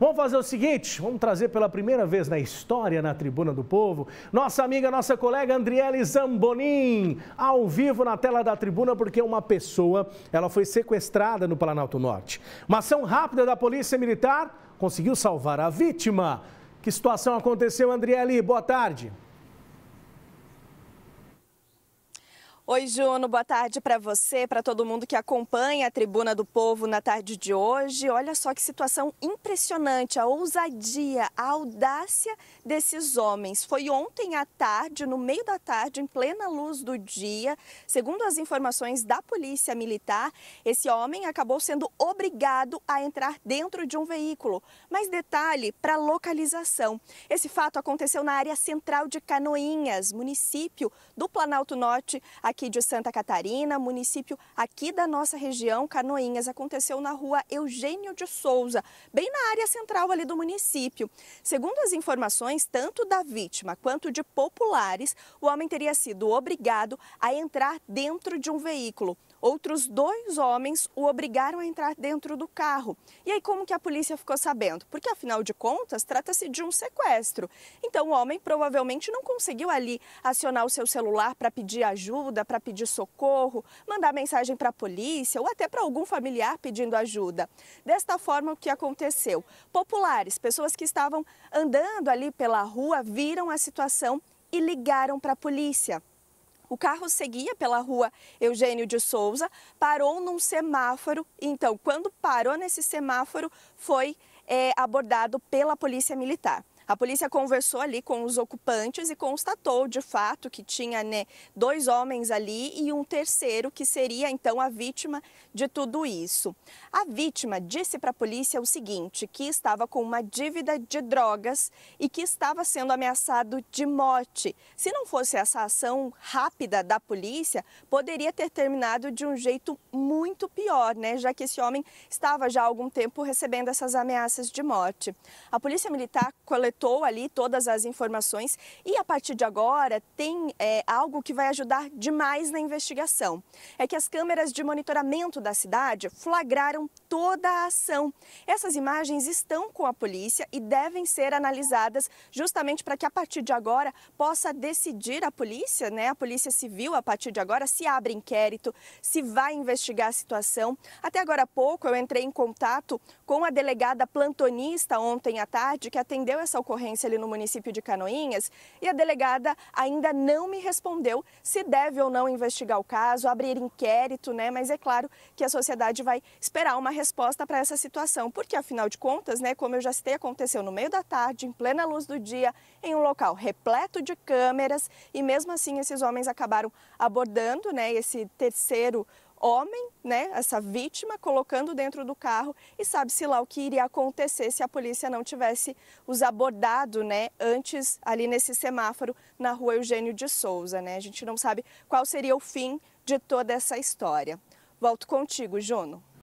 Vamos fazer o seguinte, vamos trazer pela primeira vez na história, na Tribuna do Povo, nossa amiga, nossa colega Andriele Zambonin, ao vivo na tela da Tribuna, porque uma pessoa, ela foi sequestrada no Planalto Norte. Uma ação rápida da Polícia Militar conseguiu salvar a vítima. Que situação aconteceu, Andriele? Boa tarde. Oi, Juno, boa tarde para você, para todo mundo que acompanha a Tribuna do Povo na tarde de hoje. Olha só que situação impressionante, a ousadia, a audácia desses homens. Foi ontem à tarde, no meio da tarde, em plena luz do dia, segundo as informações da Polícia Militar, esse homem acabou sendo obrigado a entrar dentro de um veículo. Mais detalhe para localização. Esse fato aconteceu na área central de Canoinhas, município do Planalto Norte, aqui aqui de Santa Catarina, município aqui da nossa região, Canoinhas. Aconteceu na rua Eugênio de Souza, bem na área central ali do município. Segundo as informações, tanto da vítima quanto de populares, o homem teria sido obrigado a entrar dentro de um veículo. Outros dois homens o obrigaram a entrar dentro do carro. E aí, como que a polícia ficou sabendo? Porque, afinal de contas, trata-se de um sequestro. Então, o homem provavelmente não conseguiu ali acionar o seu celular para pedir ajuda, para pedir socorro, mandar mensagem para a polícia ou até para algum familiar pedindo ajuda. Desta forma, o que aconteceu? Populares, pessoas que estavam andando ali pela rua, viram a situação e ligaram para a polícia. O carro seguia pela rua Eugênio de Souza, parou num semáforo. Então, quando parou nesse semáforo, foi é, abordado pela Polícia Militar. A polícia conversou ali com os ocupantes e constatou de fato que tinha né, dois homens ali e um terceiro que seria então a vítima de tudo isso. A vítima disse para a polícia o seguinte: que estava com uma dívida de drogas e que estava sendo ameaçado de morte. Se não fosse essa ação rápida da polícia, poderia ter terminado de um jeito muito pior, né? Já que esse homem estava já há algum tempo recebendo essas ameaças de morte. A polícia militar coletou anotou ali todas as informações e a partir de agora tem é, algo que vai ajudar demais na investigação. É que as câmeras de monitoramento da cidade flagraram toda a ação. Essas imagens estão com a polícia e devem ser analisadas justamente para que a partir de agora possa decidir a polícia, né, a polícia civil a partir de agora se abre inquérito, se vai investigar a situação. Até agora há pouco eu entrei em contato com a delegada plantonista ontem à tarde que atendeu essa ocorrência ocorrência ali no município de Canoinhas e a delegada ainda não me respondeu se deve ou não investigar o caso, abrir inquérito, né? Mas é claro que a sociedade vai esperar uma resposta para essa situação, porque afinal de contas, né, como eu já citei, aconteceu no meio da tarde, em plena luz do dia, em um local repleto de câmeras e mesmo assim esses homens acabaram abordando, né, esse terceiro homem, né, essa vítima, colocando dentro do carro e sabe-se lá o que iria acontecer se a polícia não tivesse os abordado, né, antes ali nesse semáforo na rua Eugênio de Souza, né? A gente não sabe qual seria o fim de toda essa história. Volto contigo, Juno.